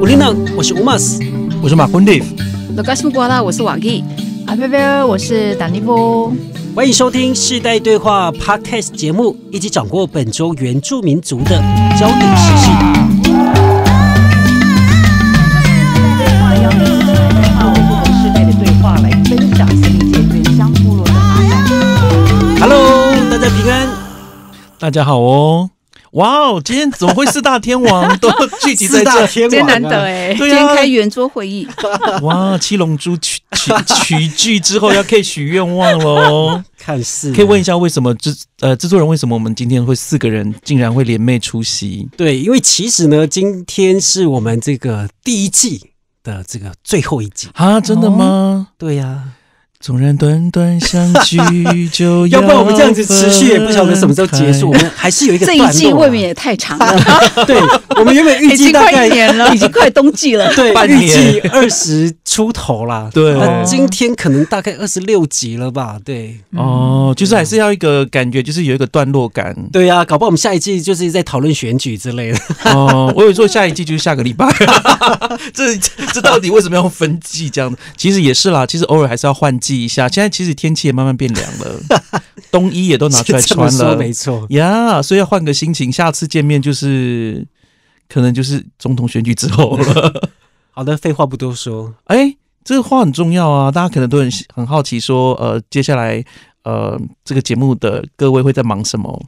乌林娜，我是乌马斯，我是马昆利夫，洛加苏古拉，我是瓦吉，阿贝尔，我是达尼波。欢迎收听世代对话 Podcast 节目，一起掌握本周原住民族的焦点时事。世代对话要不同世代的对话，来分享世界原乡部落的发展。Hello，大家平安，大家好哦。哇哦！今天怎么会四大天王 都聚集在这？真难得哎！对啊，开圆桌会议。哇！七龙珠取 取取剧之后要可以许愿望喽。看似可以问一下为什么制呃制作人为什么我们今天会四个人竟然会联袂出席？对，因为其实呢，今天是我们这个第一季的这个最后一季啊，真的吗？对呀。纵然短短相聚就 要不然我们这样子持续也不晓得什么时候结束，我们还是有一这一季未免也太长了。对，我们原本预计大概 年了，已经快冬季了。对，预计二十出头啦。对，那今天可能大概二十六集了吧。对，哦，就是还是要一个感觉，就是有一个段落感。对呀，搞不好我们下一季就是在讨论选举之类的。哦，我有说下一季就是下个礼拜。这这到底为什么要分季这样子？其实也是啦，其实偶尔还是要换季。记一下，现在其实天气也慢慢变凉了，冬衣也都拿出来穿了，没错呀，所以要换个心情，下次见面就是可能就是总统选举之后了。好的，废话不多说，哎，这个话很重要啊，大家可能都很很好奇，说呃，接下来呃这个节目的各位会在忙什么？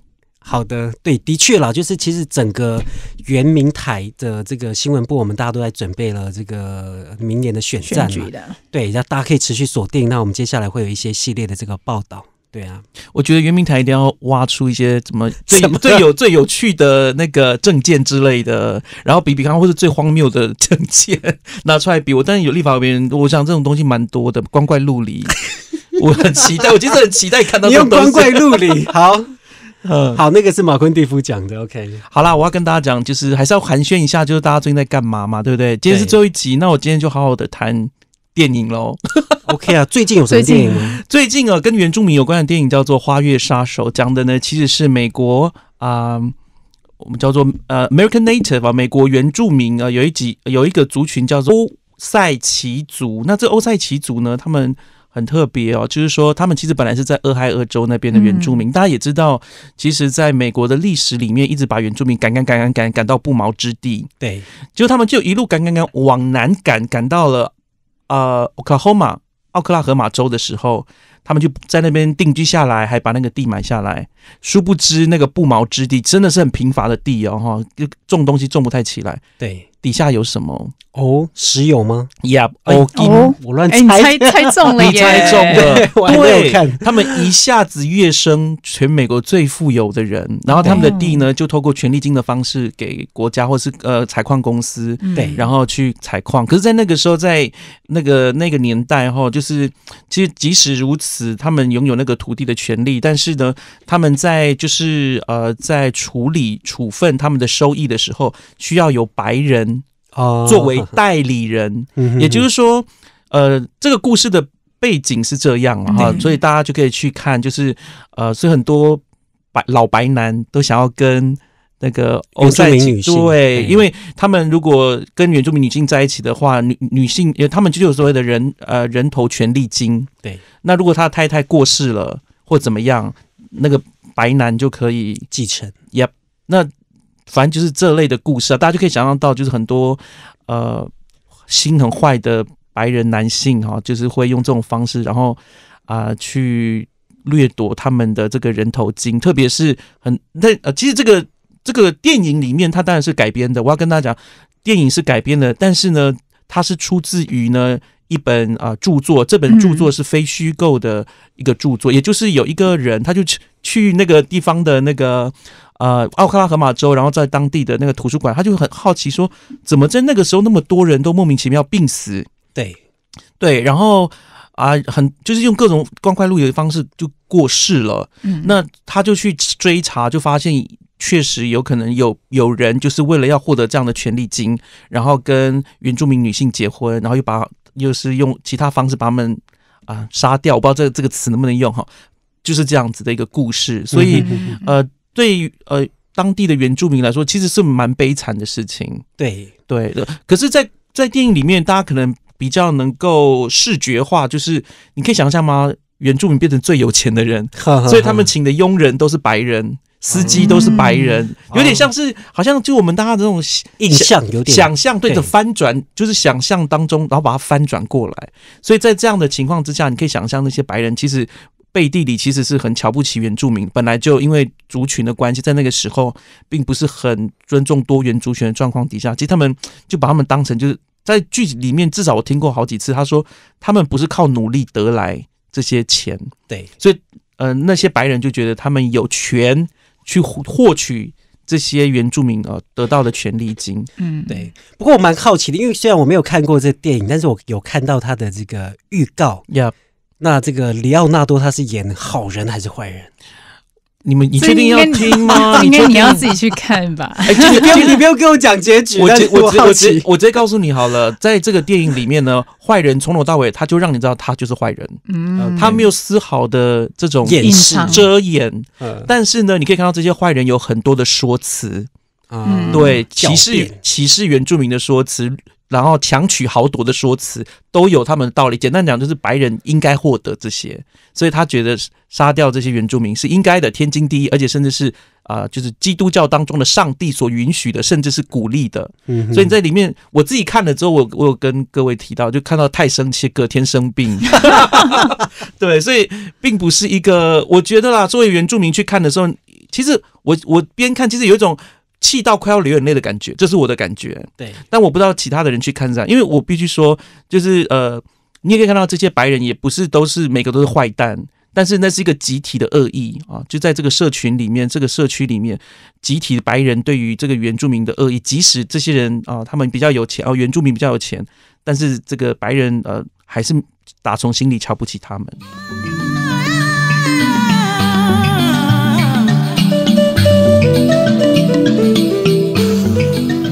好的，对，的确啦，就是其实整个圆明台的这个新闻部，我们大家都在准备了这个明年的选战嘛，对，那大家可以持续锁定。那我们接下来会有一些系列的这个报道，对啊，我觉得圆明台一定要挖出一些怎么 最最有最有趣的那个证件之类的，然后比比看，或是最荒谬的证件 拿出来比。我但是有立法委员，我想这种东西蛮多的，光怪陆离，我很期待，我真的很期待看到这种光怪陆离。好。嗯，好，那个是马昆蒂夫讲的，OK。好啦，我要跟大家讲，就是还是要寒暄一下，就是大家最近在干嘛嘛，对不对？今天是最后一集，那我今天就好好的谈电影喽。OK 啊，最近有什么电影？最近啊，跟原住民有关的电影叫做《花月杀手》，讲的呢其实是美国啊，我们叫做呃 American Native 啊，美国原住民啊，有一集有一个族群叫做欧塞奇族。那这欧塞奇族呢，他们。很特别哦，就是说他们其实本来是在俄亥俄州那边的原住民，大家也知道，其实在美国的历史里面，一直把原住民赶赶赶赶赶赶到不毛之地。对，结果他们就一路赶赶赶往南赶，赶到了呃，Oklahoma 奥克拉荷马州的时候。他们就在那边定居下来，还把那个地买下来。殊不知那个不毛之地真的是很贫乏的地哦，哈，种东西种不太起来。对，底下有什么？哦，石油吗？Yeah，o i 我乱猜，你猜猜中了 你猜中了。对，他们一下子跃升全美国最富有的人，然后他们的地呢，就通过权力金的方式给国家或是呃采矿公司，对，然后去采矿。可是，在那个时候，在那个那个年代，哈，就是其实即使如此。他们拥有那个土地的权利，但是呢，他们在就是呃，在处理处分他们的收益的时候，需要有白人作为代理人。也就是说，呃，这个故事的背景是这样啊，所以大家就可以去看，就是呃，所以很多白老白男都想要跟。那个欧塞女性，对，因为他们如果跟原住民女性在一起的话，女女性，因为他们就有所谓的人呃人头权利金，对。那如果他的太太过世了或怎么样，那个白男就可以继承。也，那反正就是这类的故事啊，大家就可以想象到，就是很多呃心很坏的白人男性哈，就是会用这种方式，然后啊去掠夺他们的这个人头金，特别是很那呃，其实这个。这个电影里面，它当然是改编的。我要跟大家讲，电影是改编的，但是呢，它是出自于呢一本啊著作。这本著作是非虚构的一个著作，也就是有一个人，他就去那个地方的那个呃，奥克拉荷马州，然后在当地的那个图书馆，他就很好奇说，怎么在那个时候那么多人都莫名其妙病死？对对，然后啊，很就是用各种光怪陆离的方式就过世了。嗯，那他就去追查，就发现。确实有可能有有人就是为了要获得这样的权利金，然后跟原住民女性结婚，然后又把又是用其他方式把他们啊杀掉，我不知道这这个词能不能用哈，就是这样子的一个故事。所以呃，对呃当地的原住民来说，其实是蛮悲惨的事情。对对的，可是，在在电影里面，大家可能比较能够视觉化，就是你可以想象吗？原住民变成最有钱的人，所以他们请的佣人都是白人。司机都是白人，有点像是好像就我们大家这种印象，有点想象对着翻转，就是想象当中，然后把它翻转过来。所以在这样的情况之下，你可以想象那些白人其实背地里其实是很瞧不起原住民，本来就因为族群的关系，在那个时候并不是很尊重多元族群的状况底下，其实他们就把他们当成就是在剧里面，至少我听过好几次，他说他们不是靠努力得来这些钱，对，所以嗯，那些白人就觉得他们有权。去获取这些原住民呃得到的权利金，嗯，对。不过我蛮好奇的，因为虽然我没有看过这电影，但是我有看到他的这个预告。那这个里奥纳多他是演好人还是坏人？你们，你确定要听吗？应 该你要自己去看吧。哎，你不要，你不要给我讲结局。我我我我接告诉你好了，在这个电影里面呢，坏人从头到尾他就让你知道他就是坏人，嗯，他没有丝毫的这种掩饰遮掩。但是呢，你可以看到这些坏人有很多的说辞，嗯，对，歧视歧视原住民的说辞。然后强取豪夺的说辞都有他们的道理。简单讲，就是白人应该获得这些，所以他觉得杀掉这些原住民是应该的，天经地义，而且甚至是啊，就是基督教当中的上帝所允许的，甚至是鼓励的。嗯，所以在里面，我自己看了之后，我我有跟各位提到，就看到太生气，隔天生病。对，所以并不是一个，我觉得啦，作为原住民去看的时候，其实我我边看，其实有一种。气到快要流眼泪的感觉，这是我的感觉。对，但我不知道其他的人去看这样，因为我必须说，就是呃，你也可以看到这些白人也不是都是每个都是坏蛋，但是那是一个集体的恶意啊，就在这个社群里面，这个社区里面，集体白人对于这个原住民的恶意，即使这些人啊，他们比较有钱，哦，原住民比较有钱，但是这个白人呃，还是打从心里瞧不起他们。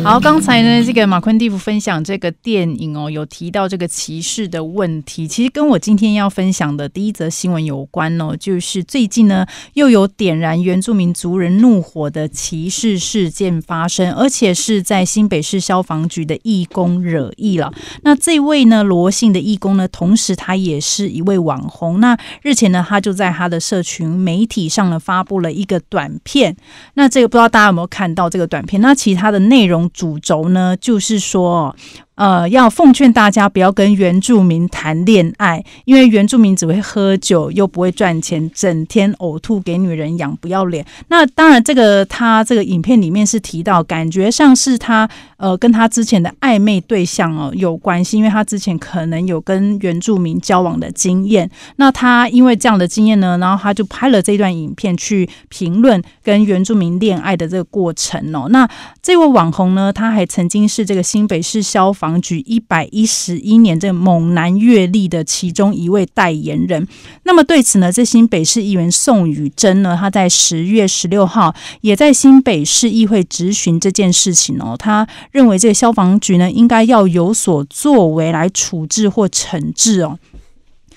好，刚才呢，这个马昆蒂夫分享这个电影哦，有提到这个歧视的问题，其实跟我今天要分享的第一则新闻有关哦，就是最近呢，又有点燃原住民族人怒火的歧视事件发生，而且是在新北市消防局的义工惹意了。那这位呢，罗姓的义工呢，同时他也是一位网红。那日前呢，他就在他的社群媒体上呢，发布了一个短片。那这个不知道大家有没有看到这个短片？那其他的内容。主轴呢，就是说，呃，要奉劝大家不要跟原住民谈恋爱，因为原住民只会喝酒又不会赚钱，整天呕吐给女人养，不要脸。那当然，这个他这个影片里面是提到，感觉上是他。呃，跟他之前的暧昧对象哦有关系，因为他之前可能有跟原住民交往的经验。那他因为这样的经验呢，然后他就拍了这段影片去评论跟原住民恋爱的这个过程哦。那这位网红呢，他还曾经是这个新北市消防局一百一十一年这个猛男阅历的其中一位代言人。那么对此呢，这新北市议员宋雨珍呢，他在十月十六号也在新北市议会质询这件事情哦，他。认为这个消防局呢，应该要有所作为来处置或惩治哦。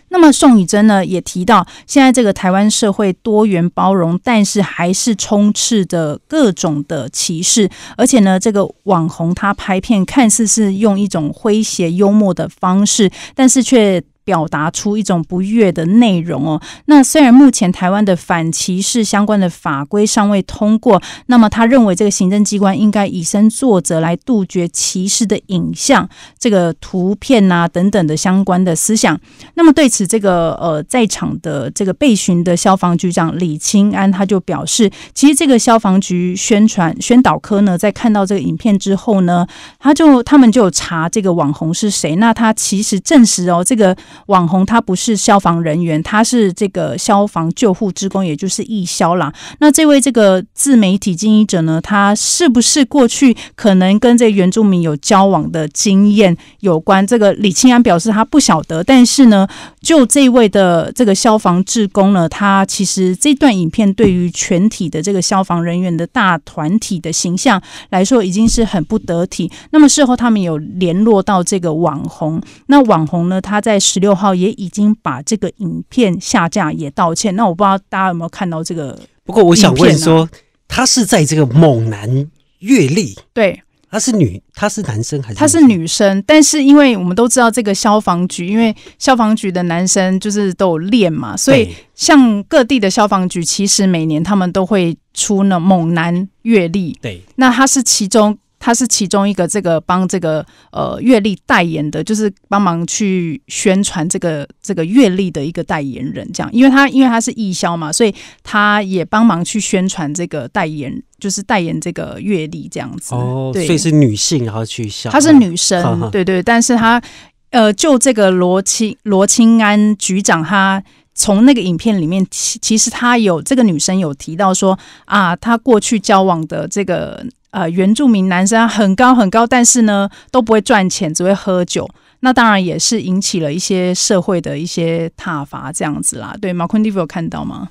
那么宋以珍呢，也提到现在这个台湾社会多元包容，但是还是充斥着各种的歧视，而且呢，这个网红他拍片看似是用一种诙谐幽默的方式，但是却。表达出一种不悦的内容哦。那虽然目前台湾的反歧视相关的法规尚未通过，那么他认为这个行政机关应该以身作则来杜绝歧视的影像、这个图片呐等等的相关的思想。那么对此，这个呃在场的这个被询的消防局长李清安他就表示，其实这个消防局宣传宣导科呢，在看到这个影片之后呢，他就他们就查这个网红是谁。那他其实证实哦，这个。网红他不是消防人员，他是这个消防救护职工，也就是义消啦。那这位这个自媒体经营者呢，他是不是过去可能跟这原住民有交往的经验有关？这个李清安表示他不晓得，但是呢，就这位的这个消防职工呢，他其实这段影片对于全体的这个消防人员的大团体的形象来说，已经是很不得体。那么事后他们有联络到这个网红，那网红呢，他在十。六号也已经把这个影片下架，也道歉。那我不知道大家有没有看到这个？不过我想问说，他是在这个猛男阅历？对，他是女，他是男生还是？他是女生。但是因为我们都知道，这个消防局，因为消防局的男生就是都有练嘛，所以像各地的消防局，其实每年他们都会出那猛男阅历。对，那他是其中。她是其中一个这个帮这个呃月历代言的，就是帮忙去宣传这个这个月历的一个代言人这样，因为她因为她是艺销嘛，所以她也帮忙去宣传这个代言，就是代言这个月历这样子。哦，所以是女性然后去销，她是女生，对对，但是她呃，就这个罗青罗青安局长，她从那个影片里面，其实她有这个女生有提到说啊，她过去交往的这个。呃，原住民男生很高很高，但是呢都不会赚钱，只会喝酒。那当然也是引起了一些社会的一些挞伐，这样子啦。对，马昆蒂夫有看到吗？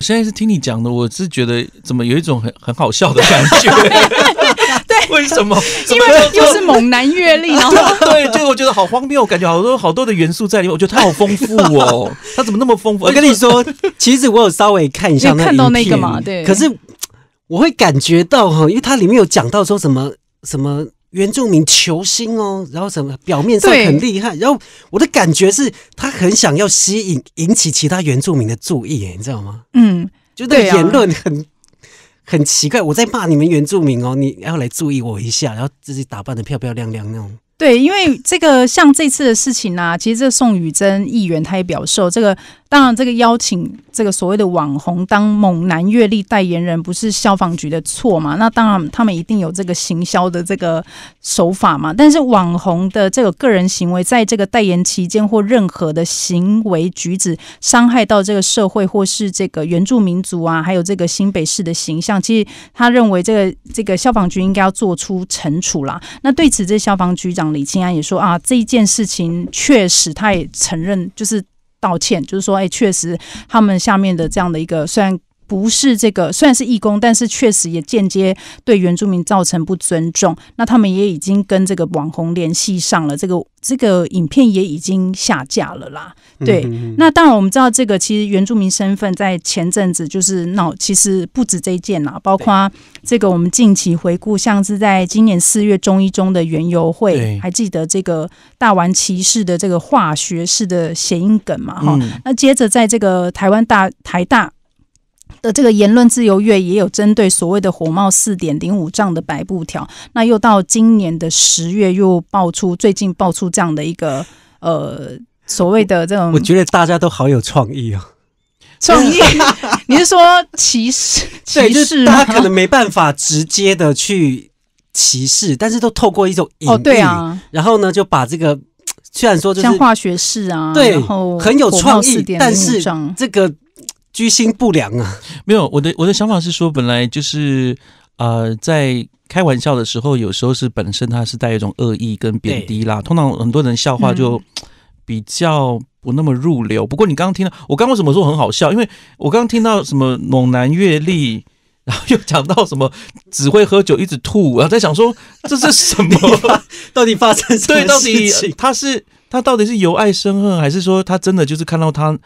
现在是听你讲的，我是觉得怎么有一种很很好笑的感觉。对，为什么？因为又是猛男阅历，然 后对，就我觉得好荒谬，感觉好多好多的元素在里面，我觉得他好丰富哦，他怎么那么丰富？我跟你说，其实我有稍微看一下那看到那个嘛，对，可是。我会感觉到哈，因为它里面有讲到说什么什么原住民球星哦，然后什么表面上很厉害，然后我的感觉是他很想要吸引引起其他原住民的注意，你知道吗？嗯，就那言论很很奇怪，我在骂你们原住民哦，你要来注意我一下，然后自己打扮的漂漂亮亮那种。对，因为这个像这次的事情呢，其实这宋雨珍议员他也表示，这个。当然，这个邀请这个所谓的网红当猛男阅历代言人，不是消防局的错嘛？那当然，他们一定有这个行销的这个手法嘛。但是，网红的这个个人行为，在这个代言期间或任何的行为举止，伤害到这个社会或是这个原住民族啊，还有这个新北市的形象，其实他认为这个这个消防局应该要做出惩处啦。那对此，这消防局长李清安也说啊，这一件事情确实，他也承认就是。道歉，就是说，哎，确实，他们下面的这样的一个，虽然。不是这个，虽然是义工，但是确实也间接对原住民造成不尊重。那他们也已经跟这个网红联系上了，这个这个影片也已经下架了啦。对，那当然我们知道，这个其实原住民身份在前阵子就是闹，其实不止这一件啦，包括这个我们近期回顾，像是在今年四月中一中的原游会，还记得这个大玩歧视的这个化学式的谐音梗嘛？哈，那接着在这个台湾大台大。的这个言论自由月也有针对所谓的“火冒四点零五丈”的白布条，那又到今年的十月又爆出，最近爆出这样的一个呃所谓的这种，我觉得大家都好有创意啊！创意，你是说歧视？歧就是大家可能没办法直接的去歧视，但是都透过一种隐喻，然后呢就把这个虽然说像化学式啊，对，然后很有创意，但是这个。居心不良啊！没有我的我的想法是说，本来就是呃，在开玩笑的时候，有时候是本身它是带一种恶意跟贬低啦。通常很多人笑话就比较不那么入流。不过你刚刚听到我刚为什么说很好笑？因为我刚刚听到什么猛男阅历，然后又讲到什么只会喝酒一直吐，然后在想说这是什么？到底发生什对？到底他是他到底是由爱生恨，还是说他真的就是看到他？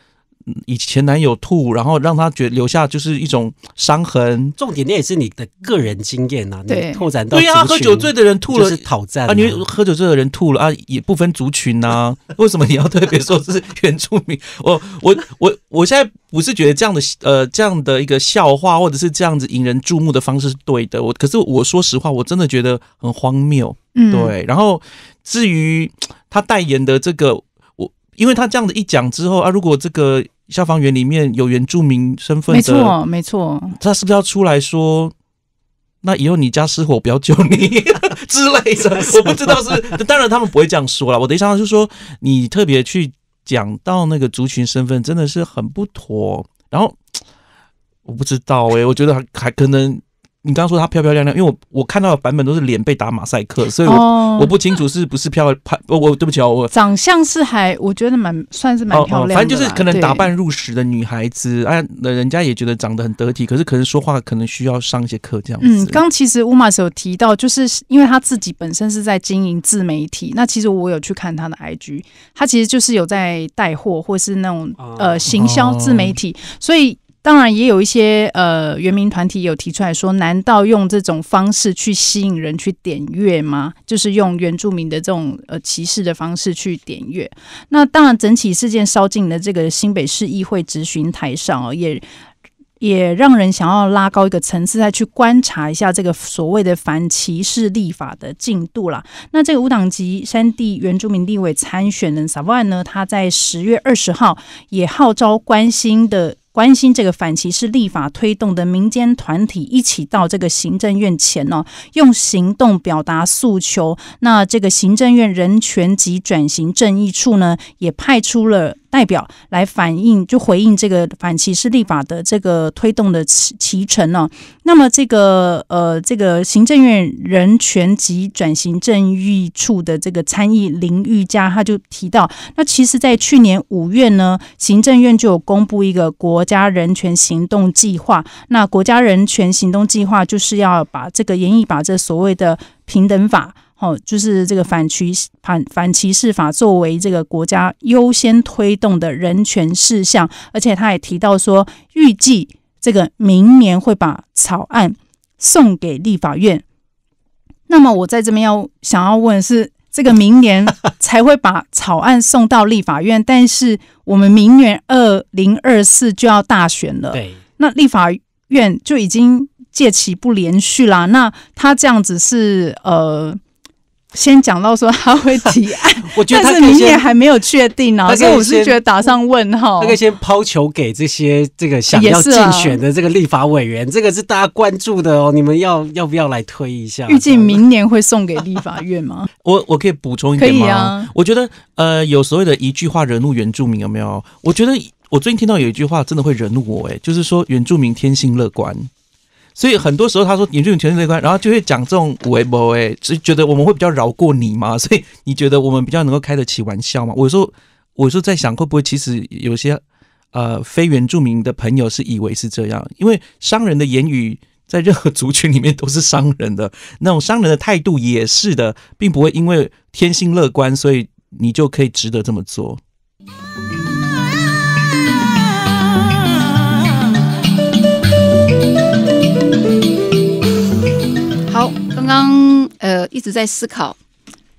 以前男友吐，然后让他觉留下就是一种伤痕。重点，那也是你的个人经验啊。对，拓展到对啊，喝酒醉的人吐了讨赞啊，你喝酒醉的人吐了啊，也不分族群啊。为什么你要特别说是原住民？我我我我现在不是觉得这样的呃这样的一个笑话，或者是这样子引人注目的方式是对的。我可是我说实话，我真的觉得很荒谬。嗯，对。然后至于他代言的这个。因为他这样子一讲之后啊，如果这个消防员里面有原住民身份的，没错，没错，他是不是要出来说？那以后你家失火，不要救你 之类的？我不知道是，当然他们不会这样说了。我的意思就是说，你特别去讲到那个族群身份，真的是很不妥。然后我不知道哎，我觉得还还可能。你刚刚说她漂漂亮亮，因为我我看到的版本都是脸被打马赛克，所以，我我不清楚是不是漂，亮。我对不起哦，我长相是还我觉得蛮算是蛮漂亮，反正就是可能打扮入时的女孩子，哎，人家也觉得长得很得体，可是可能说话可能需要上一些课这样子。嗯，刚其实乌马斯有提到，就是因为他自己本身是在经营自媒体，那其实我有去看他的 IG，他其实就是有在带货或是那种呃行销自媒体，所以。当然，也有一些呃原民团体有提出来说：“难道用这种方式去吸引人去点阅吗？就是用原住民的这种呃歧视的方式去点阅。那当然，整起事件烧进了这个新北市议会执询台上哦，也也让人想要拉高一个层次，再去观察一下这个所谓的反歧视立法的进度啦。那这个无党籍山地原住民立委参选人萨 n 呢，他在十月二十号也号召关心的。关心这个反歧视立法推动的民间团体，一起到这个行政院前哦，用行动表达诉求。那这个行政院人权及转型正义处呢，也派出了。代表来反映，就回应这个反歧视立法的这个推动的其其程呢？那么，这个呃，这个行政院人权及转型正义处的这个参议林玉佳，他就提到，那其实，在去年五月呢，行政院就有公布一个国家人权行动计划。那国家人权行动计划就是要把这个严议，把这所谓的平等法。哦，就是这个反歧反反歧视法作为这个国家优先推动的人权事项，而且他也提到说，预计这个明年会把草案送给立法院。那么我在这边要想要问，是这个明年 才会把草案送到立法院？但是我们明年二零二四就要大选了，对，那立法院就已经借期不连续啦，那他这样子是呃。先讲到说他会提案，我觉得明年还没有确定呢。但是我是觉得打上问号。那个先抛球给这些这个想要竞选的这个立法委员，这个是大家关注的哦。你们要要不要来推一下？预计明年会送给立法院吗？我我可以补充一点吗？我觉得呃，有所谓的一句话惹怒原住民有没有？我觉得我最近听到有一句话真的会惹怒我，哎，就是说原住民天性乐观。所以很多时候，他说你这种全是乐观，然后就会讲这种微博诶，就觉得我们会比较饶过你嘛，所以你觉得我们比较能够开得起玩笑嘛？我说，我说在想会不会其实有些呃非原住民的朋友是以为是这样，因为商人的言语在任何族群里面都是伤人的，那种伤人的态度也是的，并不会因为天性乐观，所以你就可以值得这么做。好，刚刚呃一直在思考，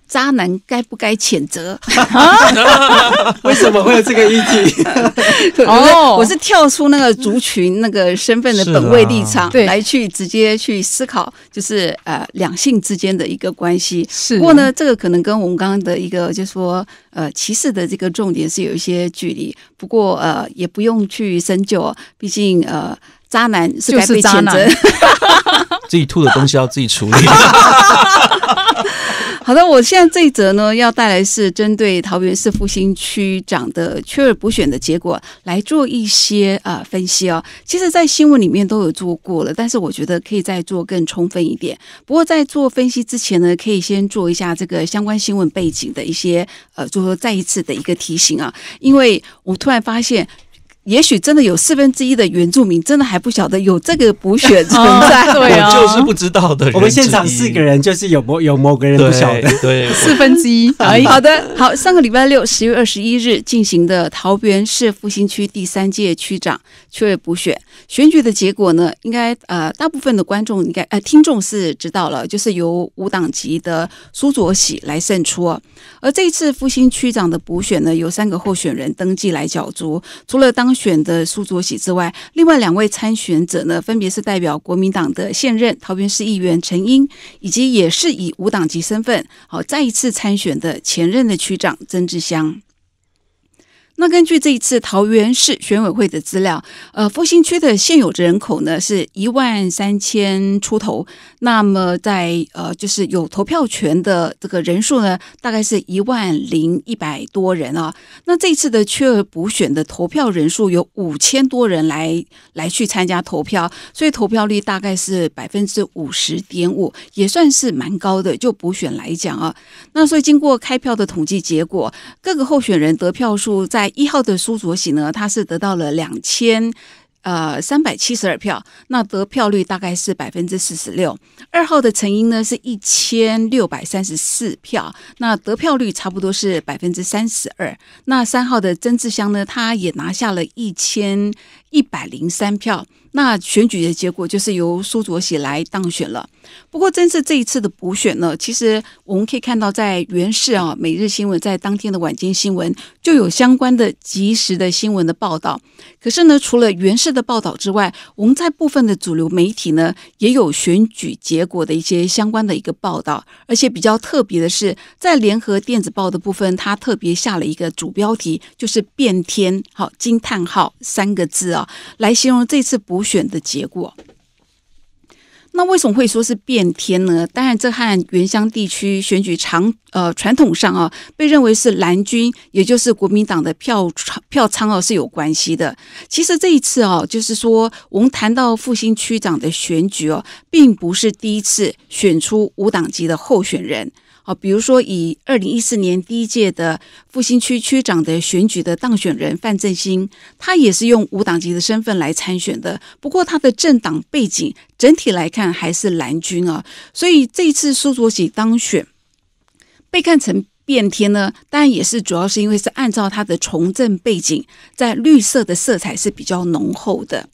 渣男该不该谴责？为什么会有这个议题？哦，我是跳出那个族群、那个身份的本位立场，来去直接去思考，就是呃两性之间的一个关系。是，不过呢，这个可能跟我们刚刚的一个就是说呃歧视的这个重点是有一些距离。不过呃也不用去深究，毕竟呃。渣男是白被钱真，自己吐的东西要自己处理。好的，我现在这一则呢，要带来是针对桃园市复兴区长的缺而补选的结果，来做一些啊分析哦。其实，在新闻里面都有做过了，但是我觉得可以再做更充分一点。不过，在做分析之前呢，可以先做一下这个相关新闻背景的一些呃，就说再一次的一个提醒啊，因为我突然发现。也许真的有四分之一的原住民真的还不晓得有这个补选存在，对、啊，就是不知道的。我们现场四个人就是有某有某个人不晓得，对四分之一好的，好，上个礼拜六十月二十一日进行的桃园市复兴区第三届区长缺补选选举的结果呢？应该呃大部分的观众应该呃听众是知道了，就是由五党籍的苏卓喜来胜出。而这一次复兴区长的补选呢，由三个候选人登记来角逐，除了当选的苏卓喜之外，另外两位参选者呢，分别是代表国民党的现任桃园市议员陈英，以及也是以无党籍身份好再一次参选的前任的区长曾志湘。那根据这一次桃园市选委会的资料，呃，复兴区的现有人口呢是一万三千出头，那么在呃就是有投票权的这个人数呢，大概是一万零一百多人啊。那这一次的缺额补选的投票人数有五千多人来来去参加投票，所以投票率大概是百分之五十点五，也算是蛮高的。就补选来讲啊，那所以经过开票的统计结果，各个候选人得票数在。一号的苏卓喜呢，他是得到了两千，呃三百七十二票，那得票率大概是百分之四十六。二号的陈英呢是一千六百三十四票，那得票率差不多是百分之三十二。那三号的曾志香呢，他也拿下了一千一百零三票。那选举的结果就是由苏卓喜来当选了。不过，正是这一次的补选呢，其实我们可以看到，在原市啊，每日新闻在当天的晚间新闻就有相关的及时的新闻的报道。可是呢，除了原市的报道之外，我们在部分的主流媒体呢，也有选举结果的一些相关的一个报道。而且比较特别的是，在联合电子报的部分，它特别下了一个主标题，就是“变天”好惊叹号三个字啊，来形容这次补。选的结果，那为什么会说是变天呢？当然，这和原乡地区选举长呃传统上啊，被认为是蓝军，也就是国民党的票票仓哦是有关系的。其实这一次啊，就是说我们谈到复兴区长的选举哦，并不是第一次选出无党籍的候选人。哦，比如说以二零一四年第一届的复兴区区长的选举的当选人范正兴，他也是用无党籍的身份来参选的。不过他的政党背景整体来看还是蓝军啊，所以这一次苏卓喜当选被看成变天呢，当然也是主要是因为是按照他的从政背景，在绿色的色彩是比较浓厚的。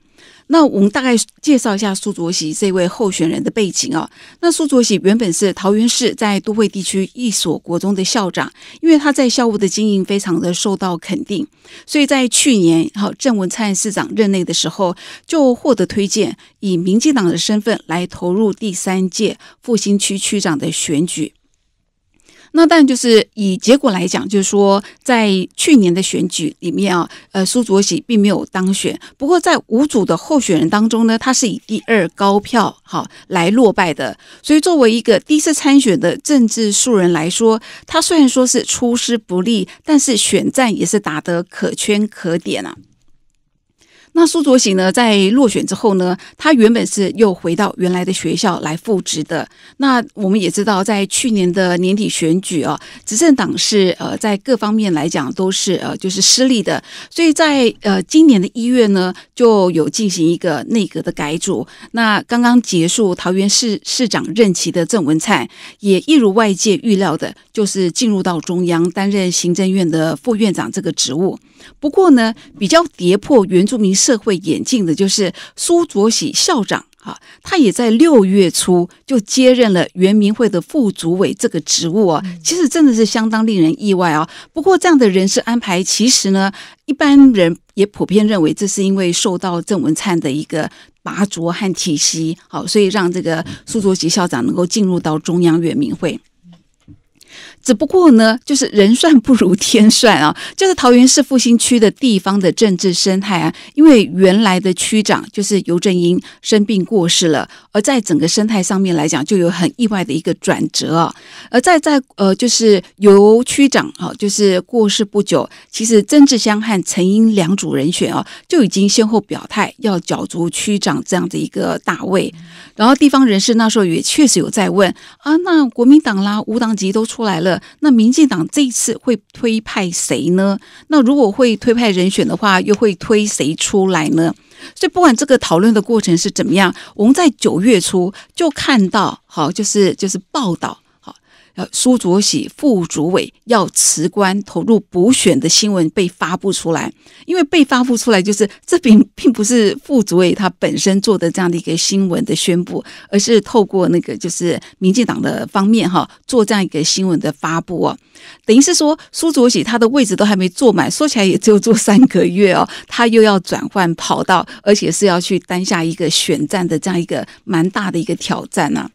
那我们大概介绍一下苏卓喜这位候选人的背景啊。那苏卓喜原本是桃园市在都会地区一所国中的校长，因为他在校务的经营非常的受到肯定，所以在去年哈郑文灿市长任内的时候就获得推荐，以民进党的身份来投入第三届复兴区区长的选举。那但就是以结果来讲，就是说，在去年的选举里面啊，呃，苏卓喜并没有当选。不过，在五组的候选人当中呢，他是以第二高票哈来落败的。所以，作为一个第一次参选的政治素人来说，他虽然说是出师不利，但是选战也是打得可圈可点啊。那苏卓醒呢，在落选之后呢，他原本是又回到原来的学校来复职的。那我们也知道，在去年的年底选举啊，执政党是呃在各方面来讲都是呃就是失利的，所以在呃今年的一月呢，就有进行一个内阁的改组。那刚刚结束桃园市市长任期的郑文灿，也一如外界预料的，就是进入到中央担任行政院的副院长这个职务。不过呢，比较跌破原住民社会眼镜的，就是苏卓喜校长啊，他也在六月初就接任了原民会的副主委这个职务啊。其实真的是相当令人意外啊。不过这样的人事安排，其实呢，一般人也普遍认为，这是因为受到郑文灿的一个拔擢和体系，好，所以让这个苏卓禧校长能够进入到中央原民会。只不过呢，就是人算不如天算啊！就是桃园市复兴区的地方的政治生态啊，因为原来的区长就是游正英生病过世了，而在整个生态上面来讲，就有很意外的一个转折啊！而在在呃，就是由区长啊，就是过世不久，其实曾志湘和陈英两组人选啊，就已经先后表态要角逐区长这样的一个大位，然后地方人士那时候也确实有在问啊，那国民党啦、无党籍都出来了。那民进党这一次会推派谁呢？那如果会推派人选的话，又会推谁出来呢？所以不管这个讨论的过程是怎么样，我们在九月初就看到，好，就是就是报道。呃，苏浊喜副主委要辞官投入补选的新闻被发布出来，因为被发布出来就是这并 并不是副主委他本身做的这样的一个新闻的宣布，而是透过那个就是民进党的方面哈做这样一个新闻的发布哦，等于是说苏浊喜他的位置都还没坐满，说起来也只有坐三个月哦，他又要转换跑道，而且是要去担下一个选战的这样一个蛮大的一个挑战呢。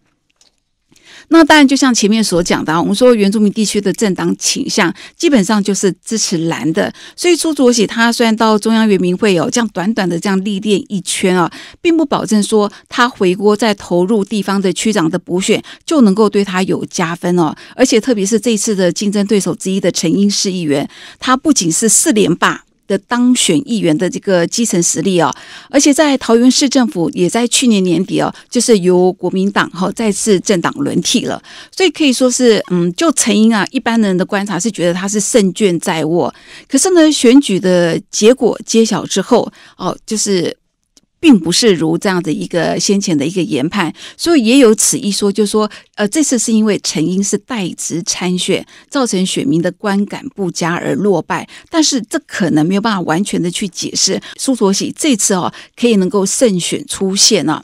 那当然，就像前面所讲的，我们说原住民地区的政党倾向基本上就是支持蓝的，所以朱卓喜他虽然到中央原民会哦，这样短短的这样历练一圈啊，并不保证说他回国再投入地方的区长的补选就能够对他有加分哦。而且特别是这一次的竞争对手之一的陈英世议员，他不仅是四连霸。的当选议员的这个基层实力啊，而且在桃园市政府也在去年年底哦，就是由国民党哈再次政党轮替了，所以可以说是嗯，就陈英啊，一般人的观察是觉得他是胜券在握，可是呢，选举的结果揭晓之后哦，就是。并不是如这样的一个先前的一个研判，所以也有此一说，就是说，呃，这次是因为陈英是代职参选，造成选民的观感不佳而落败，但是这可能没有办法完全的去解释苏卓喜这次哦可以能够胜选出现呢。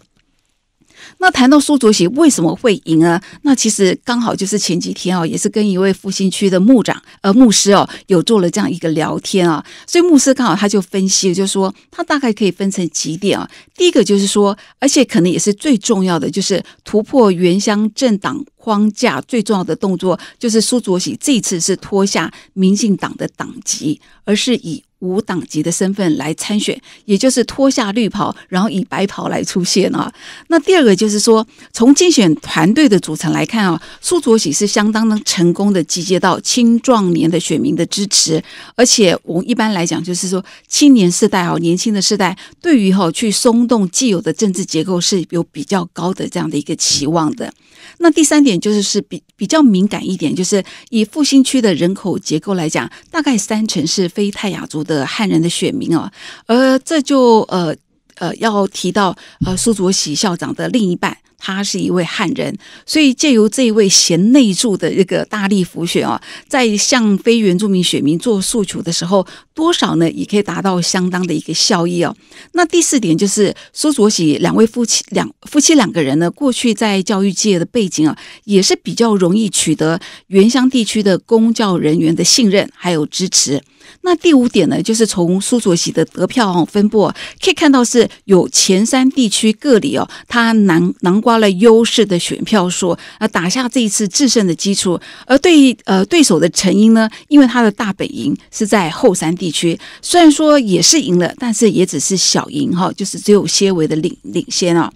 那谈到苏主喜为什么会赢啊？那其实刚好就是前几天啊，也是跟一位复兴区的牧长呃牧师哦有做了这样一个聊天啊，所以牧师刚好他就分析，就是说他大概可以分成几点啊。第一个就是说，而且可能也是最重要的，就是突破原乡政党框架最重要的动作，就是苏卓喜这次是脱下民进党的党籍，而是以。无党籍的身份来参选，也就是脱下绿袍，然后以白袍来出现啊。那第二个就是说，从竞选团队的组成来看啊，苏卓喜是相当的成功的集结到青壮年的选民的支持，而且我们一般来讲就是说，青年世代啊，年轻的世代对于哈去松动既有的政治结构是有比较高的这样的一个期望的。那第三点就是是比比较敏感一点，就是以复兴区的人口结构来讲，大概三成是非泰雅族的汉人的选民啊，而这就呃呃要提到呃苏卓喜校长的另一半。他是一位汉人，所以借由这一位贤内助的这个大力扶选啊，在向非原住民选民做诉求的时候，多少呢也可以达到相当的一个效益哦。那第四点就是苏左喜两位夫妻两夫妻两个人呢，过去在教育界的背景啊，也是比较容易取得原乡地区的公教人员的信任还有支持。那第五点呢，就是从苏左喜的得票分布可以看到，是有前山地区各里哦，他南南关。到了优势的选票数，呃，打下这一次制胜的基础。而对于呃对手的成因呢，因为他的大本营是在后山地区，虽然说也是赢了，但是也只是小赢哈，就是只有些微的领领先啊。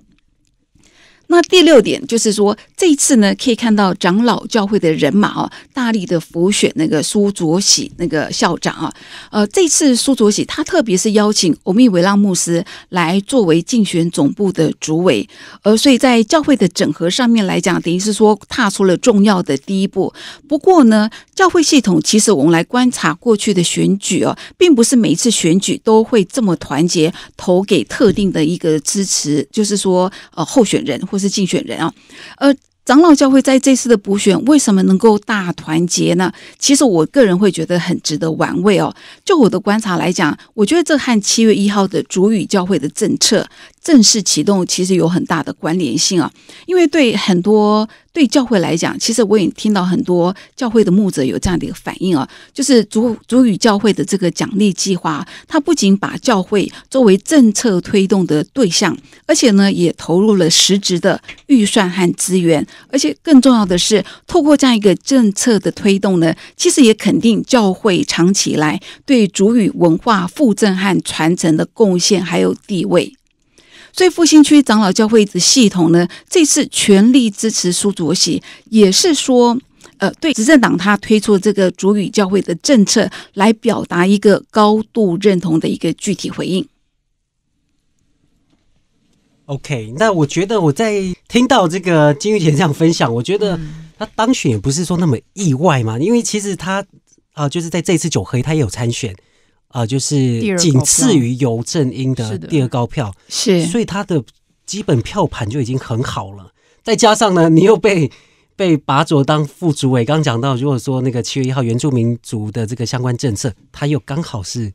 那第六点就是说，这一次呢，可以看到长老教会的人马哦，大力的辅选那个苏卓喜那个校长啊，呃，这次苏卓喜他特别是邀请欧密维浪牧师来作为竞选总部的主委，呃，所以在教会的整合上面来讲，等于是说踏出了重要的第一步。不过呢，教会系统其实我们来观察过去的选举哦，并不是每一次选举都会这么团结投给特定的一个支持，就是说呃候选人。不是竞选人啊，呃，长老教会在这次的补选为什么能够大团结呢？其实我个人会觉得很值得玩味哦。就我的观察来讲，我觉得这和七月一号的主语教会的政策。正式启动其实有很大的关联性啊，因为对很多对教会来讲，其实我也听到很多教会的牧者有这样的一个反应啊，就是主主语教会的这个奖励计划，它不仅把教会作为政策推动的对象，而且呢也投入了实质的预算和资源，而且更重要的是，透过这样一个政策的推动呢，其实也肯定教会长期以来对主语文化负振和传承的贡献还有地位。所以，复兴区长老教会的系统呢，这次全力支持苏主席，也是说，呃，对执政党他推出这个主语教会的政策，来表达一个高度认同的一个具体回应。OK，那我觉得我在听到这个金玉田这样分享，我觉得他当选也不是说那么意外嘛，因为其实他啊，就是在这次九合一他也有参选。啊，就是仅次于邮政英的第二高票，是，所以他的基本票盘就已经很好了。再加上呢，你又被被拔擢当副主委。刚讲到，如果说那个七月一号原住民族的这个相关政策，他又刚好是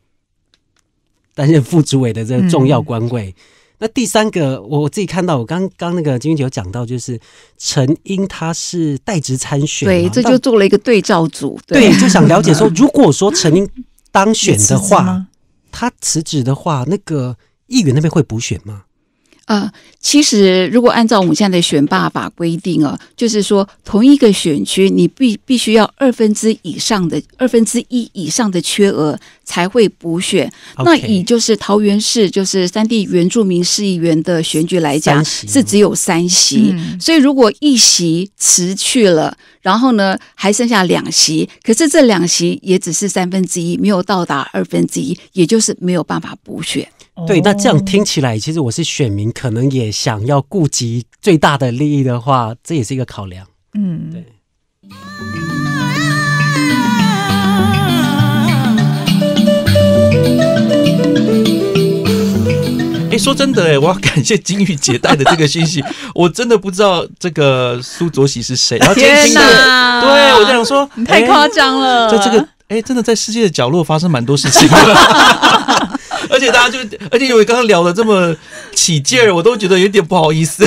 担任副主委的这个重要官位。那第三个，我自己看到我刚刚那个金星讲到，就是陈英他是代职参选，对，这就做了一个对照组，对，就想了解说，如果说陈英。当选的话，他辞职的话，那个议员那边会补选吗？呃，其实如果按照我们现在的选罢法规定啊，就是说同一个选区，你必必须要二分之以上的二分之一以上的缺额才会补选。那以就是桃园市就是三地原住民市议员的选举来讲，是只有三席，所以如果一席辞去了，然后呢还剩下两席，可是这两席也只是三分之一，没有到达二分之一，也就是没有办法补选。对，那这样听起来，其实我是选民，可能也想要顾及最大的利益的话，这也是一个考量。嗯，对。哎，说真的，哎，我要感谢金玉姐带的这个信息，我真的不知道这个苏卓喜是谁。天呐！对我就想说，太夸张了。在这个哎，真的在世界的角落发生蛮多事情。而且大家就，而且因为刚刚聊的这么起劲儿，我都觉得有点不好意思，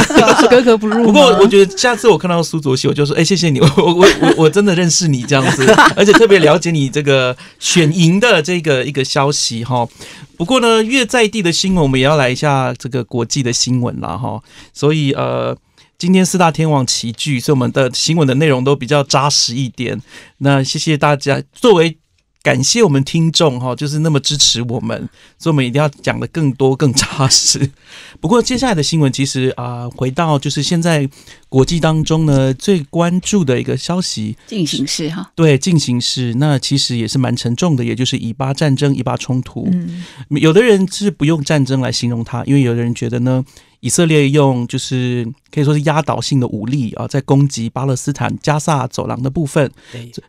格格不入。不过我觉得下次我看到苏卓熙，我就说，哎，谢谢你，我我我我真的认识你这样子，而且特别了解你这个选赢的这个一个消息哈。不过呢，越在地的新闻我们也要来一下这个国际的新闻了哈。所以呃，今天四大天王齐聚，所以我们的新闻的内容都比较扎实一点。那谢谢大家，作为。感谢我们听众哈，就是那么支持我们，所以我们一定要讲的更多、更扎实。不过接下来的新闻其实啊，回到就是现在国际当中呢最关注的一个消息，进行式哈，对进行式，那其实也是蛮沉重的，也就是以巴战争、以巴冲突。嗯，有的人是不用战争来形容它，因为有的人觉得呢。以色列用就是可以说是压倒性的武力啊，在攻击巴勒斯坦加萨走廊的部分。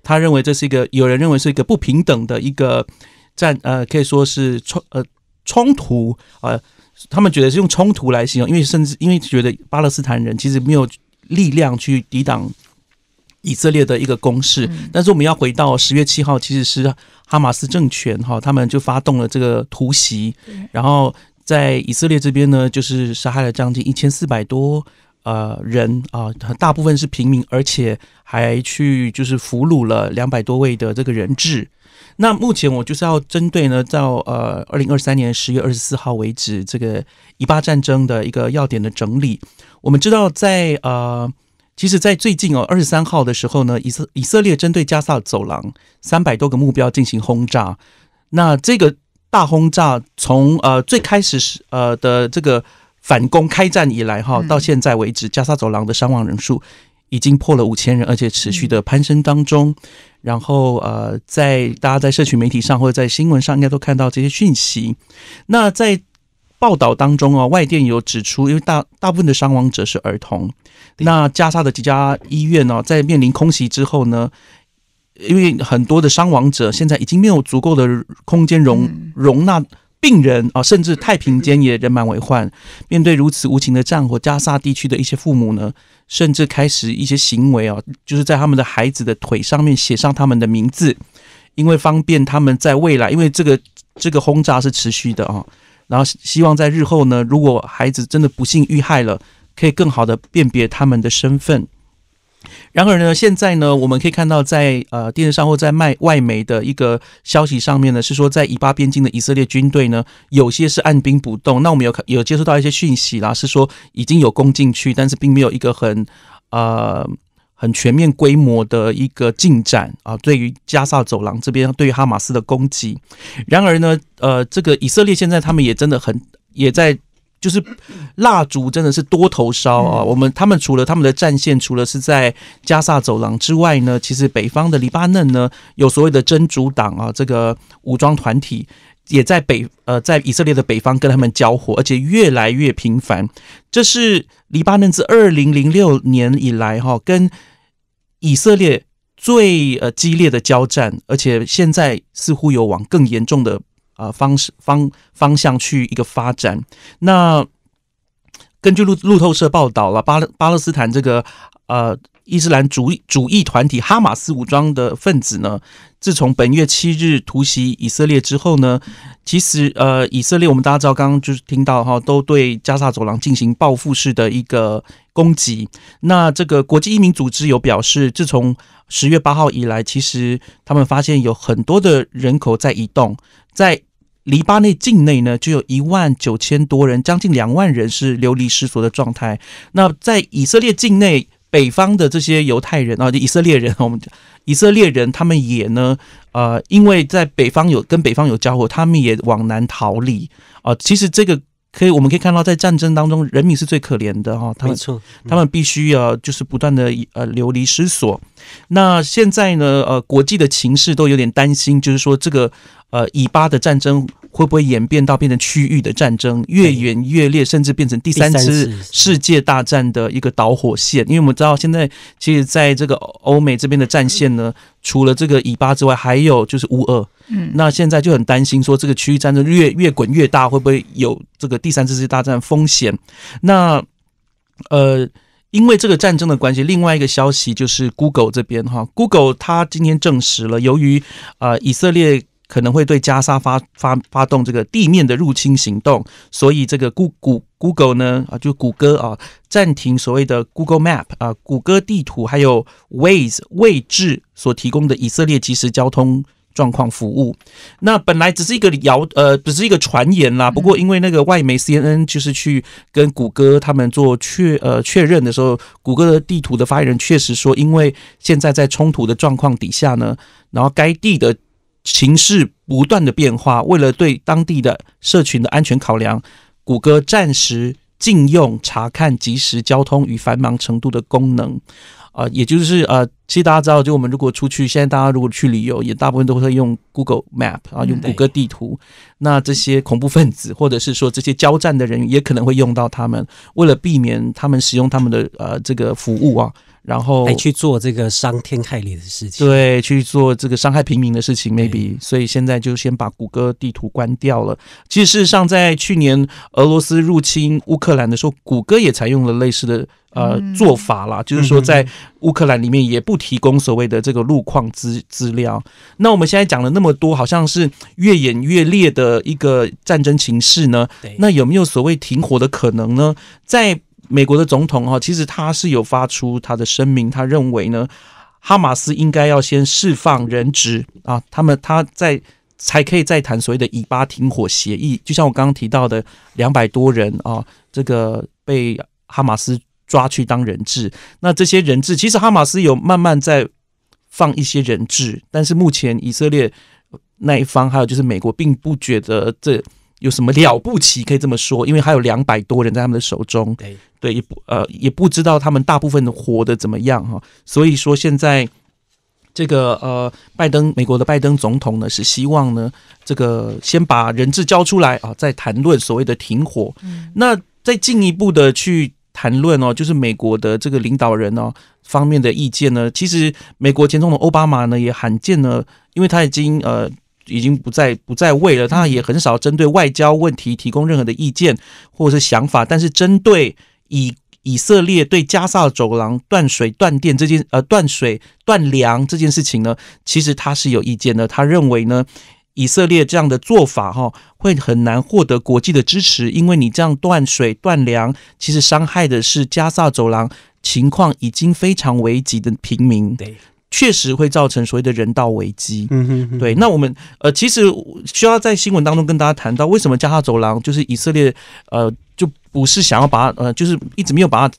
他认为这是一个有人认为是一个不平等的一个战呃可以说是冲呃冲突呃，他们觉得是用冲突来形容，因为甚至因为觉得巴勒斯坦人其实没有力量去抵挡以色列的一个攻势。但是我们要回到十月七号，其实是哈马斯政权哈他们就发动了这个突袭，然后。在以色列这边呢，就是杀害了将近一千四百多呃人啊，大部分是平民，而且还去就是俘虏了两百多位的这个人质。那目前我就是要针对呢，到呃二零二三年十月二十四号为止，这个以巴战争的一个要点的整理。我们知道，在呃，其实在最近哦，二十三号的时候呢，以色以色列针对加萨走廊三百多个目标进行轰炸，那这个。大轰炸从呃最开始是呃的这个反攻开战以来哈，到现在为止，加沙走廊的伤亡人数已经破了五千人，而且持续的攀升当中。然后呃，在大家在社群媒体上或者在新闻上，应该都看到这些讯息。那在报道当中啊，外电有指出，因为大大部分的伤亡者是儿童，那加沙的几家医院呢，在面临空袭之后呢？因为很多的伤亡者现在已经没有足够的空间容容纳病人啊，甚至太平间也人满为患。面对如此无情的战火，加沙地区的一些父母呢，甚至开始一些行为啊，就是在他们的孩子的腿上面写上他们的名字，因为方便他们在未来，因为这个这个轰炸是持续的啊，然后希望在日后呢，如果孩子真的不幸遇害了，可以更好的辨别他们的身份。然而呢，现在呢，我们可以看到，在呃电视上或在卖外媒的一个消息上面呢，是说在以巴边境的以色列军队呢，有些是按兵不动。那我们有有接触到一些讯息啦，是说已经有攻进去，但是并没有一个很呃很全面规模的一个进展啊。对于加萨走廊这边，对于哈马斯的攻击。然而呢，呃，这个以色列现在他们也真的很也在。就是蜡烛真的是多头烧啊！我们他们除了他们的战线，除了是在加萨走廊之外呢，其实北方的黎巴嫩呢，有所谓的真主党啊，这个武装团体也在北呃，在以色列的北方跟他们交火，而且越来越频繁。这是黎巴嫩自二零零六年以来哈跟以色列最呃激烈的交战，而且现在似乎有往更严重的。呃，方式方方向去一个发展。那根据路路透社报道了巴勒巴勒斯坦这个呃。伊斯兰主义主义团体哈马斯武装的分子呢，自从本月七日突袭以色列之后呢，其实呃，以色列我们大家知道，刚刚就是听到哈，都对加沙走廊进行报复式的一个攻击。那这个国际移民组织有表示，自从十月八号以来，其实他们发现有很多的人口在移动，在黎巴嫩境内呢，就有一万九千多人，将近两万人是流离失所的状态。那在以色列境内。北方的这些犹太人啊，就以色列人，我们以色列人他们也呢，呃，因为在北方有跟北方有交火，他们也往南逃离啊。其实这个可以，我们可以看到，在战争当中，人民是最可怜的哈。他错，他们必须要就是不断的呃流离失所。那现在呢，呃，国际的情势都有点担心，就是说这个呃以巴的战争。会不会演变到变成区域的战争，越演越烈，甚至变成第三次世界大战的一个导火线？因为我们知道现在，其实在这个欧美这边的战线呢，除了这个以巴之外，还有就是乌俄。嗯，那现在就很担心说，这个区域战争越越滚越大，会不会有这个第三次世界大战风险？那呃，因为这个战争的关系，另外一个消息就是 Google 这边哈，Google 它今天证实了，由于啊以色列。可能会对加沙发发发动这个地面的入侵行动，所以这个 o o Google 呢啊就谷歌啊暂停所谓的 Google Map 啊谷歌地图还有 w a z e 位置所提供的以色列即时交通状况服务。那本来只是一个谣呃只是一个传言啦，不过因为那个外媒 CNN 就是去跟谷歌他们做确呃确认的时候，谷歌的地图的发言人确实说，因为现在在冲突的状况底下呢，然后该地的。形势不断的变化，为了对当地的社群的安全考量，谷歌暂时禁用查看即时交通与繁忙程度的功能。啊，也就是呃，其实大家知道，就我们如果出去，现在大家如果去旅游，也大部分都会用 Google Map 啊，用谷歌地图。那这些恐怖分子，或者是说这些交战的人，也可能会用到他们。为了避免他们使用他们的呃这个服务啊。然后去做这个伤天害理的事情，对，去做这个伤害平民的事情，maybe。所以现在就先把谷歌地图关掉了。其实事实上，在去年俄罗斯入侵乌克兰的时候，谷歌也采用了类似的呃做法啦，就是说在乌克兰里面也不提供所谓的这个路况资资料。那我们现在讲了那么多，好像是越演越烈的一个战争情势呢。那有没有所谓停火的可能呢？在美国的总统哈，其实他是有发出他的声明，他认为呢，哈马斯应该要先释放人质啊，他们他在才可以再谈所谓的以巴停火协议。就像我刚刚提到的，两百多人啊，这个被哈马斯抓去当人质，那这些人质，其实哈马斯有慢慢在放一些人质，但是目前以色列那一方，还有就是美国，并不觉得这。有什么了不起？可以这么说，因为还有两百多人在他们的手中。对对，也不呃，也不知道他们大部分的活的怎么样哈。所以说现在这个呃，拜登美国的拜登总统呢，是希望呢，这个先把人质交出来啊，再谈论所谓的停火。那再进一步的去谈论哦，就是美国的这个领导人哦方面的意见呢，其实美国前总统奥巴马呢也罕见呢，因为他已经呃。已经不再不再为了，他也很少针对外交问题提供任何的意见或者是想法。但是，针对以以色列对加萨走廊断水断电这件呃断水断粮这件事情呢，其实他是有意见的。他认为呢，以色列这样的做法哈，会很难获得国际的支持，因为你这样断水断粮，其实伤害的是加萨走廊情况已经非常危急的平民。对。确实会造成所谓的人道危机。嗯嗯嗯。对，那我们呃，其实需要在新闻当中跟大家谈到，为什么加沙走廊就是以色列呃，就不是想要把呃，就是一直没有把它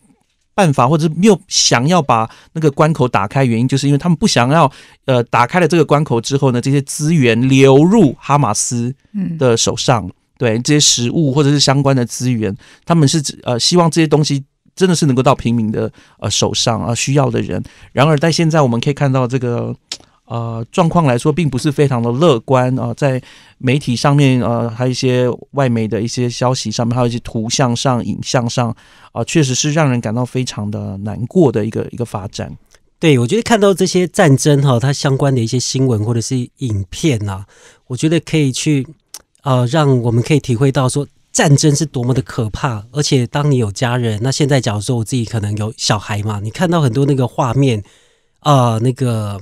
办法，或者没有想要把那个关口打开，原因就是因为他们不想要呃，打开了这个关口之后呢，这些资源流入哈马斯的手上，对这些食物或者是相关的资源，他们是呃希望这些东西。真的是能够到平民的呃手上啊，需要的人。然而，在现在我们可以看到这个呃状况来说，并不是非常的乐观啊。在媒体上面呃，还有一些外媒的一些消息上面，还有一些图像上、影像上啊，确实是让人感到非常的难过的一个一个发展。对，我觉得看到这些战争哈，它相关的一些新闻或者是影片呐，我觉得可以去呃，让我们可以体会到说。战争是多么的可怕，而且当你有家人，那现在假如说我自己可能有小孩嘛，你看到很多那个画面，啊，那个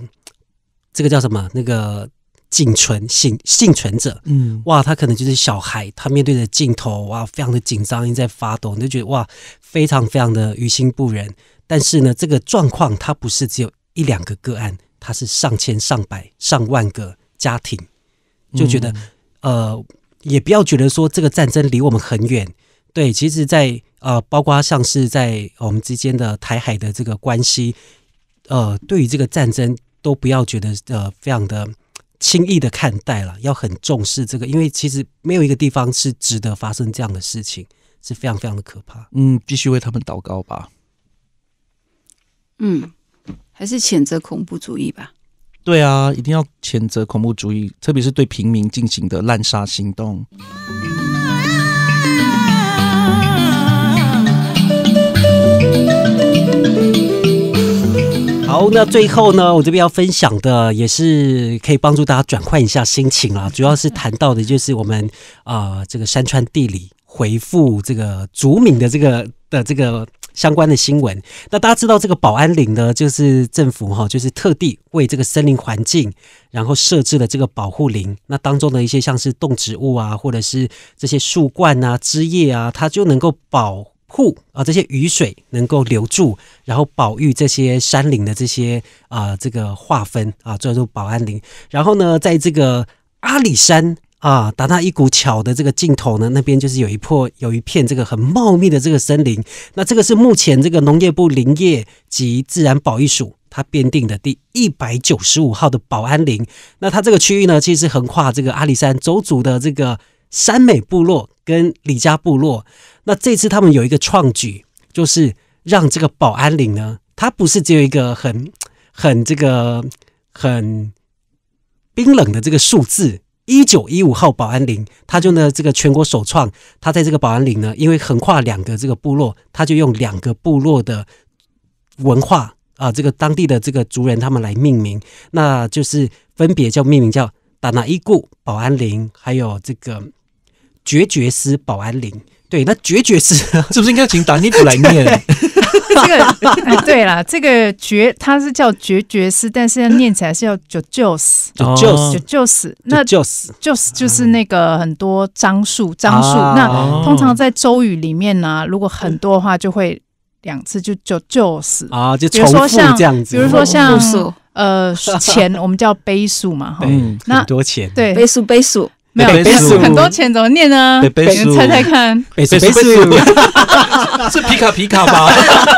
这个叫什么？那个幸存幸幸存者，嗯，哇，他可能就是小孩，他面对着镜头，哇，非常的紧张，一在发抖，你就觉得哇，非常非常的于心不忍。但是呢，这个状况它不是只有一两个个案，它是上千、上百、上万个家庭，就觉得呃。也不要觉得说这个战争离我们很远，对，其实，在呃，包括像是在我们之间的台海的这个关系，呃，对于这个战争，都不要觉得呃非常的轻易的看待了，要很重视这个，因为其实没有一个地方是值得发生这样的事情，是非常非常的可怕。嗯，必须为他们祷告吧。嗯，还是谴责恐怖主义吧。对啊，一定要谴责恐怖主义，特别是对平民进行的滥杀行动。好，那最后呢，我这边要分享的也是可以帮助大家转换一下心情啊，主要是谈到的就是我们啊这个山川地理回复这个族民的这个的这个。相关的新闻，那大家知道这个保安林呢，就是政府哈，就是特地为这个森林环境，然后设置了这个保护林。那当中的一些像是动植物啊，或者是这些树冠啊、枝叶啊，它就能够保护啊，这些雨水能够留住，然后保育这些山林的这些啊这个划分啊，叫做保安林。然后呢，在这个阿里山。啊，打到一股桥的这个尽头呢，那边就是有一破有一片这个很茂密的这个森林。那这个是目前这个农业部林业及自然保育署它编定的第一百九十五号的保安林。那它这个区域呢，其实横跨这个阿里山邹族的这个山美部落跟李家部落。那这次他们有一个创举，就是让这个保安林呢，它不是只有一个很很这个很冰冷的这个数字。一九一五号保安林，他就呢这个全国首创，他在这个保安林呢，因为横跨两个这个部落，他就用两个部落的文化啊，这个当地的这个族人他们来命名，那就是分别叫命名叫达那伊固保安林，还有这个绝绝斯保安林。对，那绝绝斯 是不是应该请达尼普古来念？这个 对了，这个绝它是叫绝绝斯，但是要念起来是叫 jose，jose，jose，j 那 jose，jose j 就是那个很多樟树，樟树。那通常在周语里面呢，如果很多的话，就会两次就 jose j 啊，就重复这样子。比如说像呃钱，我们叫杯数嘛，哈，嗯，那很多钱，对，杯数杯数。没有很多钱，怎么念呢？你们猜猜看，是皮卡皮卡吗？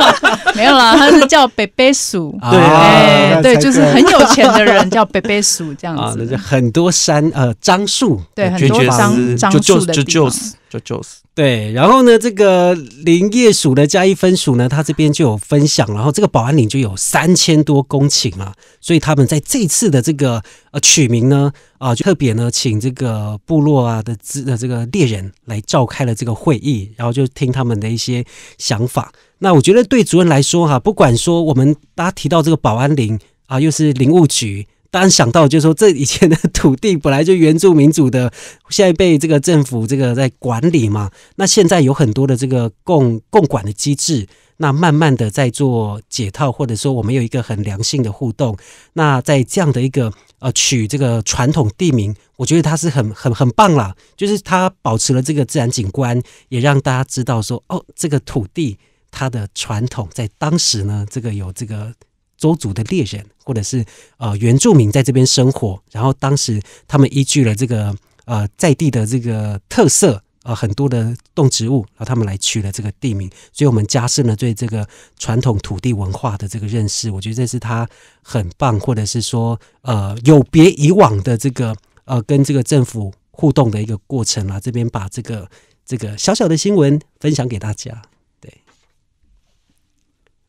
没有啦，他是叫北北鼠。对啊，对，就是很有钱的人叫北北鼠这样子。很多山呃，樟树对，很多樟樟树的地方。就就是对，然后呢，这个林业署的加一分署呢，他这边就有分享，然后这个保安林就有三千多公顷了，所以他们在这次的这个呃取名呢，啊，就特别呢，请这个部落啊的这呃这个猎人来召开了这个会议，然后就听他们的一些想法。那我觉得对主任来说哈，不管说我们大家提到这个保安林啊，又是林务局。然想到，就是说，这以前的土地本来就原住民族的，现在被这个政府这个在管理嘛。那现在有很多的这个共共管的机制，那慢慢的在做解套，或者说我们有一个很良性的互动。那在这样的一个呃取这个传统地名，我觉得它是很很很棒了，就是它保持了这个自然景观，也让大家知道说，哦，这个土地它的传统在当时呢，这个有这个。周族的猎人，或者是呃原住民，在这边生活。然后当时他们依据了这个呃在地的这个特色啊，很多的动植物，然后他们来取了这个地名。所以我们加深了对这个传统土地文化的这个认识。我觉得这是他很棒，或者是说呃有别以往的这个呃跟这个政府互动的一个过程啊。这边把这个这个小小的新闻分享给大家。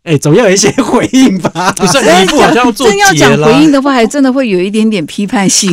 哎，总要有一些回应吧？不是，一步好像做结回应的话，还真的会有一点点批判性。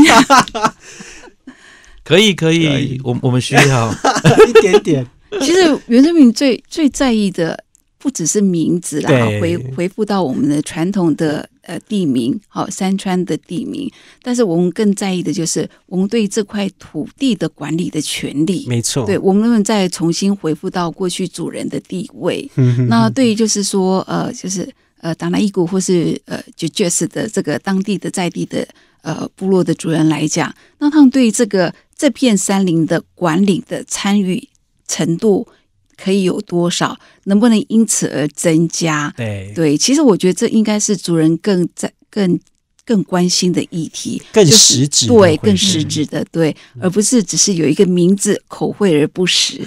可以，可以，我我们需要 一点点。其实袁振平最最在意的，不只是名字啦，回回复到我们的传统的。呃，地名，好山川的地名，但是我们更在意的就是我们对这块土地的管理的权利。没错，对我们能不能再重新回复到过去主人的地位。那对于就是说，呃，就是呃，达那伊股或是呃，就爵士的这个当地的在地的呃部落的主人来讲，那他们对这个这片山林的管理的参与程度。可以有多少？能不能因此而增加？对对，其实我觉得这应该是主人更在更更关心的议题，更实质对，更实质的对，而不是只是有一个名字口惠而不实。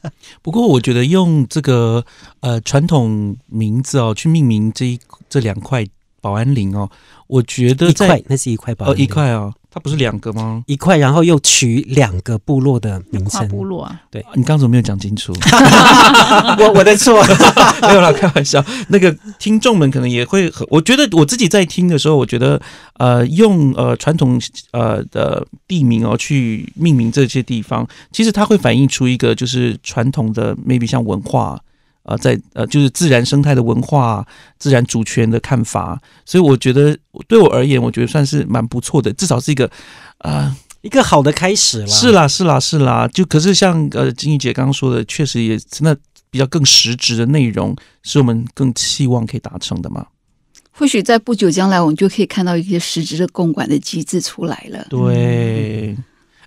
不过，我觉得用这个呃传统名字哦去命名这一这两块保安林哦，我觉得一块那是一块保一块哦。它不是两个吗？一块，然后又取两个部落的名称，部落啊，对你刚才怎么没有讲清楚？我我的错，没有啦，开玩笑。那个听众们可能也会，我觉得我自己在听的时候，我觉得呃，用呃传统呃的地名哦去命名这些地方，其实它会反映出一个就是传统的 maybe 像文化。啊，在呃，就是自然生态的文化、自然主权的看法，所以我觉得对我而言，我觉得算是蛮不错的，至少是一个啊一个好的开始了。是啦，是啦，是啦。就可是像呃金玉姐刚刚说的，确实也真的比较更实质的内容，是我们更期望可以达成的嘛？或许在不久将来，我们就可以看到一些实质的共管的机制出来了。对，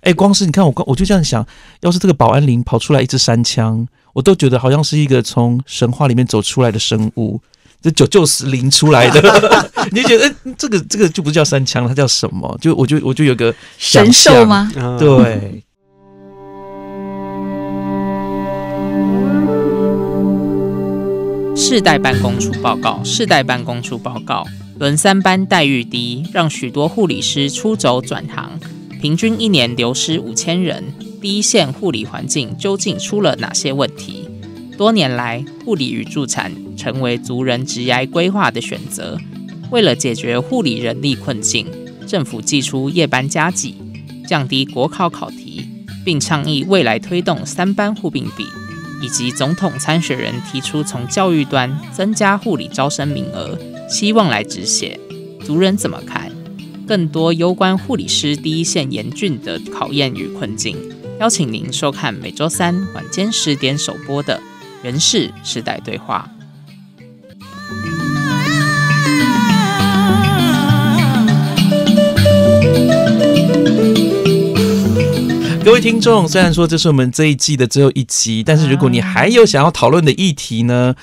哎，光是你看我，我就这样想，要是这个保安林跑出来一支山枪。我都觉得好像是一个从神话里面走出来的生物，这九九十零出来的，你就觉得，哎，这个这个就不叫三枪它叫什么？就我就我就有个神兽吗？对。世代办公处报告，世代办公处报告，轮三班待遇低，让许多护理师出走转行，平均一年流失五千人。第一线护理环境究竟出了哪些问题？多年来，护理与助产成为族人职涯规划的选择。为了解决护理人力困境，政府祭出夜班加计、降低国考考题，并倡议未来推动三班护病比，以及总统参选人提出从教育端增加护理招生名额，希望来止血。族人怎么看？更多攸关护理师第一线严峻的考验与困境。邀请您收看每周三晚间十点首播的《人世时代对话》。各位听众，虽然说这是我们这一季的最后一期，但是如果你还有想要讨论的议题呢，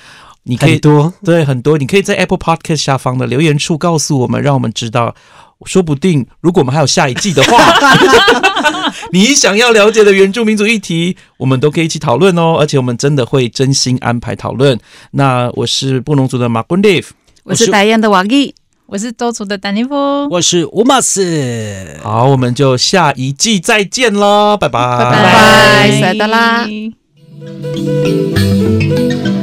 你可以多对很多，你可以在 Apple Podcast 下方的留言处告诉我们，让我们知道。说不定，如果我们还有下一季的话，你想要了解的原住民族议题，我们都可以一起讨论哦。而且我们真的会真心安排讨论。那我是布农族的马坤利，我是大燕的王毅，我是周族的丹尼夫，我是吴马斯。好，我们就下一季再见喽，拜拜拜拜，拜拜，拜拜，拜拜，拜拜，拜拜